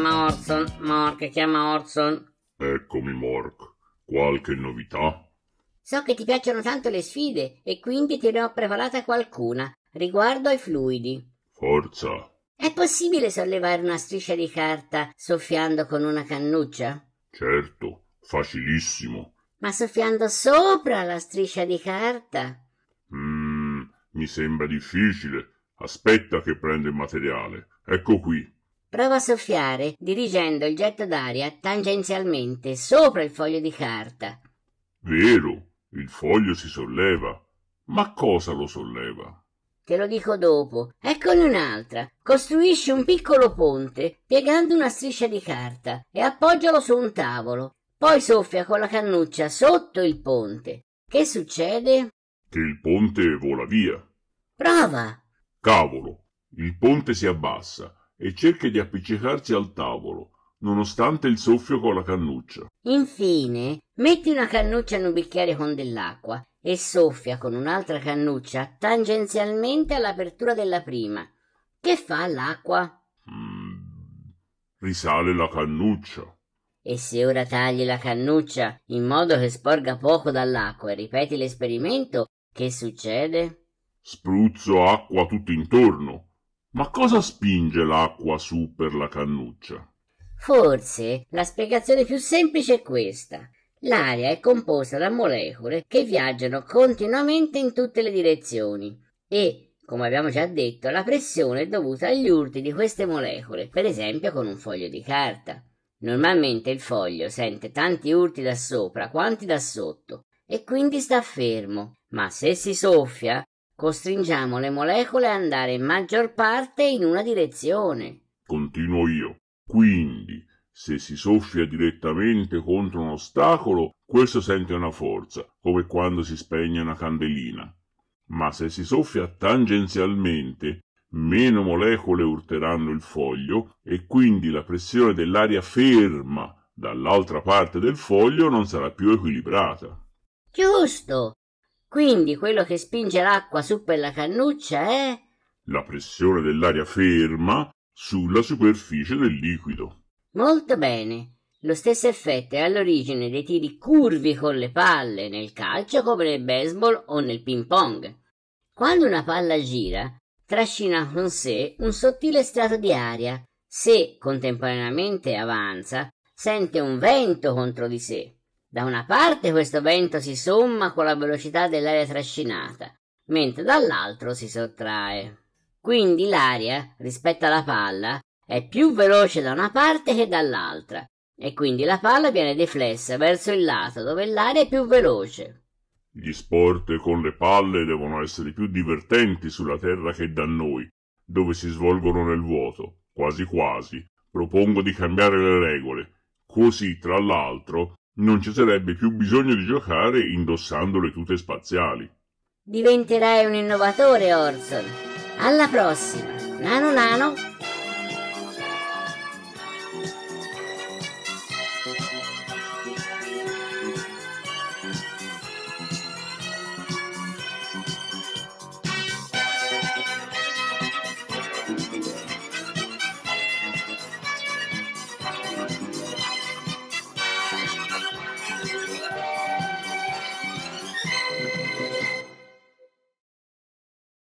chiama Orson, Mork chiama Orson. Eccomi, Mork. Qualche novità? So che ti piacciono tanto le sfide e quindi te ne ho preparata qualcuna riguardo ai fluidi. Forza. È possibile sollevare una striscia di carta soffiando con una cannuccia? Certo, facilissimo. Ma soffiando sopra la striscia di carta? Mmm, mi sembra difficile. Aspetta che prendo il materiale. Ecco qui. Prova a soffiare dirigendo il getto d'aria tangenzialmente sopra il foglio di carta. Vero, il foglio si solleva. Ma cosa lo solleva? Te lo dico dopo. Eccone un'altra. Costruisci un piccolo ponte piegando una striscia di carta e appoggialo su un tavolo. Poi soffia con la cannuccia sotto il ponte. Che succede? Che il ponte vola via. Prova. Cavolo, il ponte si abbassa e cerca di appiccicarsi al tavolo, nonostante il soffio con la cannuccia. Infine, metti una cannuccia in un bicchiere con dell'acqua e soffia con un'altra cannuccia tangenzialmente all'apertura della prima. Che fa l'acqua? Mm, risale la cannuccia. E se ora tagli la cannuccia in modo che sporga poco dall'acqua e ripeti l'esperimento, che succede? Spruzzo acqua tutto intorno ma cosa spinge l'acqua su per la cannuccia? Forse la spiegazione più semplice è questa. L'aria è composta da molecole che viaggiano continuamente in tutte le direzioni e, come abbiamo già detto, la pressione è dovuta agli urti di queste molecole, per esempio con un foglio di carta. Normalmente il foglio sente tanti urti da sopra quanti da sotto e quindi sta fermo, ma se si soffia Costringiamo le molecole ad andare in maggior parte in una direzione. Continuo io. Quindi, se si soffia direttamente contro un ostacolo, questo sente una forza, come quando si spegne una candelina. Ma se si soffia tangenzialmente, meno molecole urteranno il foglio e quindi la pressione dell'aria ferma dall'altra parte del foglio non sarà più equilibrata. Giusto! Quindi quello che spinge l'acqua su per la cannuccia è la pressione dell'aria ferma sulla superficie del liquido. Molto bene. Lo stesso effetto è all'origine dei tiri curvi con le palle nel calcio come nel baseball o nel ping pong. Quando una palla gira, trascina con sé un sottile strato di aria. Se contemporaneamente avanza, sente un vento contro di sé. Da una parte questo vento si somma con la velocità dell'aria trascinata, mentre dall'altro si sottrae. Quindi l'aria, rispetto alla palla, è più veloce da una parte che dall'altra, e quindi la palla viene deflessa verso il lato dove l'aria è più veloce. Gli sport con le palle devono essere più divertenti sulla terra che da noi, dove si svolgono nel vuoto, quasi quasi. Propongo di cambiare le regole. Così, tra l'altro, non ci sarebbe più bisogno di giocare indossando le tute spaziali. Diventerai un innovatore, Orson. Alla prossima. Nano Nano